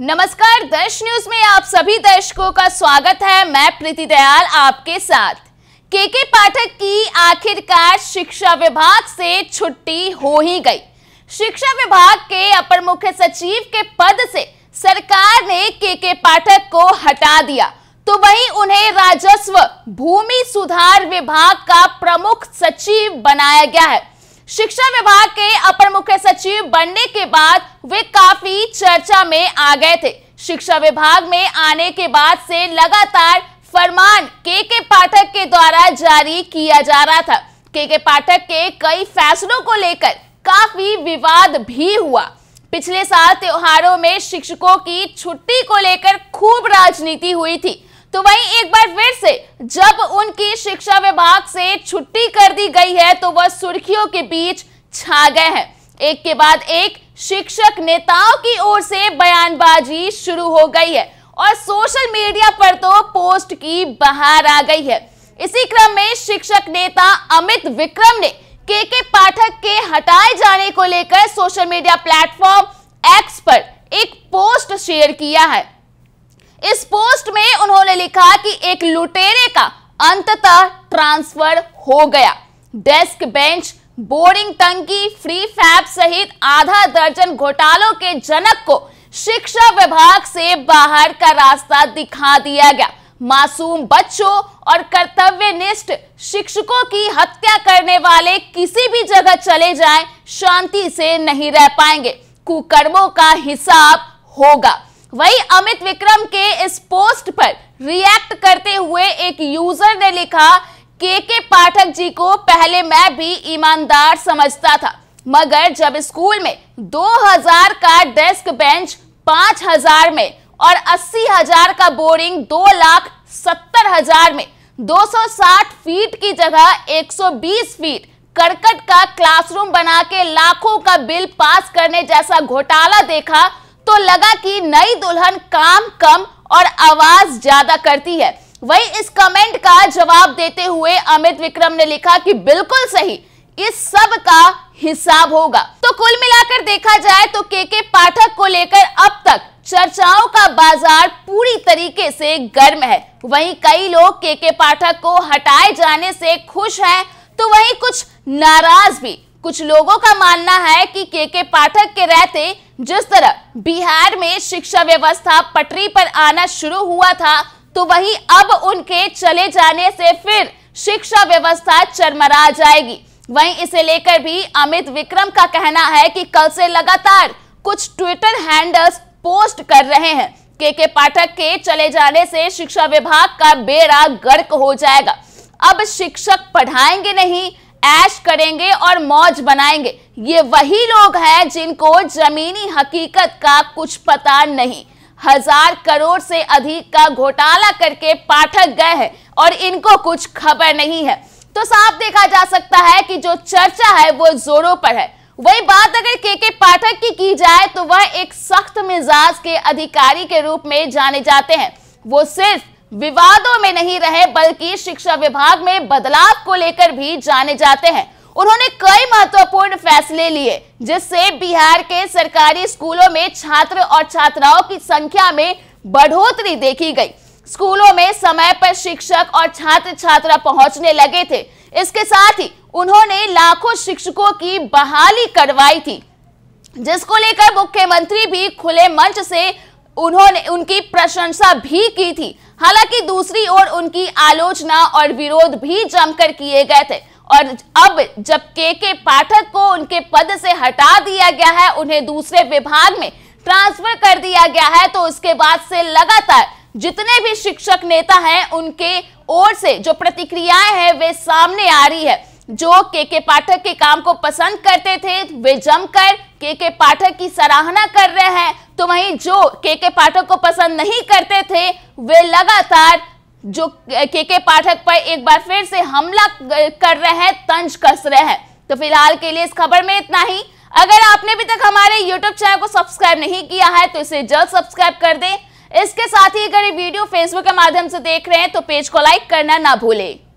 नमस्कार दर्श न्यूज में आप सभी दर्शकों का स्वागत है मैं प्रीति दयाल आपके साथ के के पाठक की आखिरकार शिक्षा विभाग से छुट्टी हो ही गई शिक्षा विभाग के अपर मुख्य सचिव के पद से सरकार ने के के पाठक को हटा दिया तो वहीं उन्हें राजस्व भूमि सुधार विभाग का प्रमुख सचिव बनाया गया है शिक्षा विभाग के अपर मुख्य सचिव बनने के बाद वे काफी चर्चा में आ गए थे शिक्षा विभाग में आने के बाद से लगातार फरमान के के पाठक के द्वारा जारी किया जा रहा था के के पाठक के कई फैसलों को लेकर काफी विवाद भी हुआ पिछले साल त्योहारों में शिक्षकों की छुट्टी को लेकर खूब राजनीति हुई थी तो वहीं एक बार फिर से जब उनकी शिक्षा विभाग से छुट्टी कर दी गई है तो वह सुर्खियों के बीच छा गए हैं एक के बाद एक शिक्षक नेताओं की ओर से बयानबाजी शुरू हो गई है और सोशल मीडिया पर तो पोस्ट की बहार आ गई है इसी क्रम में शिक्षक नेता अमित विक्रम ने के के पाठक के हटाए जाने को लेकर सोशल मीडिया प्लेटफॉर्म एक्स पर एक पोस्ट शेयर किया है इस पोस्ट में उन्होंने लिखा कि एक लुटेरे का अंततः ट्रांसफर हो गया डेस्क बेंच बोरिंग टंकी फ्री फैप सहित आधा दर्जन घोटालों के जनक को शिक्षा विभाग से बाहर का रास्ता दिखा दिया गया मासूम बच्चों और कर्तव्यनिष्ठ शिक्षकों की हत्या करने वाले किसी भी जगह चले जाएं शांति से नहीं रह पाएंगे कुकर्मों का हिसाब होगा वही अमित विक्रम के इस पोस्ट पर रिएक्ट करते हुए एक यूजर ने लिखा के के पाठक जी को पहले मैं भी ईमानदार समझता था मगर जब स्कूल में 2000 का डेस्क बेंच 5000 में और 80000 का बोरिंग दो लाख सत्तर हजार में 260 फीट की जगह 120 फीट करकट का क्लासरूम बना के लाखों का बिल पास करने जैसा घोटाला देखा तो लगा कि नई दुल्हन काम कम और आवाज ज्यादा करती है वही इस कमेंट का जवाब देते हुए अमित विक्रम ने लिखा कि बिल्कुल सही इस सब का हिसाब होगा तो कुल मिलाकर देखा जाए तो के के पाठक को लेकर अब तक चर्चाओं का बाजार पूरी तरीके से गर्म है वहीं कई लोग के के पाठक को हटाए जाने से खुश हैं तो वहीं कुछ नाराज भी कुछ लोगों का मानना है कि के के पाठक के रहते जिस तरह बिहार में शिक्षा व्यवस्था पटरी पर आना शुरू हुआ था तो वहीं अब उनके चले जाने से फिर शिक्षा व्यवस्था चरमरा जाएगी वहीं इसे लेकर भी अमित विक्रम का कहना है कि कल से लगातार कुछ ट्विटर हैंडल्स पोस्ट कर रहे हैं के के पाठक के चले जाने से शिक्षा विभाग का बेड़ा गर्क हो जाएगा अब शिक्षक पढ़ाएंगे नहीं ऐश करेंगे और मौज बनाएंगे ये वही लोग हैं जिनको जमीनी हकीकत का कुछ पता नहीं हजार करोड़ से अधिक का घोटाला करके पाठक गए हैं और इनको कुछ खबर नहीं है तो साफ देखा जा सकता है कि जो चर्चा है वो जोरों पर है वही बात अगर के के पाठक की की जाए तो वह एक सख्त मिजाज के अधिकारी के रूप में जाने जाते हैं वो सिर्फ विवादों में नहीं रहे बल्कि शिक्षा विभाग में बदलाव को लेकर भी जाने जाते हैं उन्होंने कई महत्वपूर्ण फैसले लिए जिससे बिहार के सरकारी स्कूलों में छात्र और छात्राओं की संख्या में बढ़ोतरी देखी गई स्कूलों में समय पर शिक्षक और छात्र छात्रा पहुंचने लगे थे इसके साथ ही उन्होंने लाखों शिक्षकों की बहाली करवाई थी जिसको लेकर मुख्यमंत्री भी खुले मंच से उन्होंने उनकी प्रशंसा भी की थी हालांकि दूसरी ओर उनकी आलोचना और विरोध भी जमकर किए गए थे और अब जब के के पाठक को उनके पद से हटा दिया गया है उन्हें दूसरे विभाग में ट्रांसफर कर दिया गया है तो उसके बाद से लगातार जितने भी शिक्षक नेता हैं उनके ओर से जो प्रतिक्रियाएं हैं वे सामने आ रही है जो के के पाठक के काम को पसंद करते थे वे जमकर के के पाठक की सराहना कर रहे हैं तो वहीं जो के के पाठक को पसंद नहीं करते थे वे लगातार जो के के पाठक पर एक बार फिर से हमला कर रहे हैं तंज कस रहे हैं तो फिलहाल के लिए इस खबर में इतना ही अगर आपने अभी तक हमारे YouTube चैनल को सब्सक्राइब नहीं किया है तो इसे जल्द सब्सक्राइब कर दें इसके साथ ही अगर ये वीडियो फेसबुक के माध्यम से देख रहे हैं तो पेज को लाइक करना ना भूलें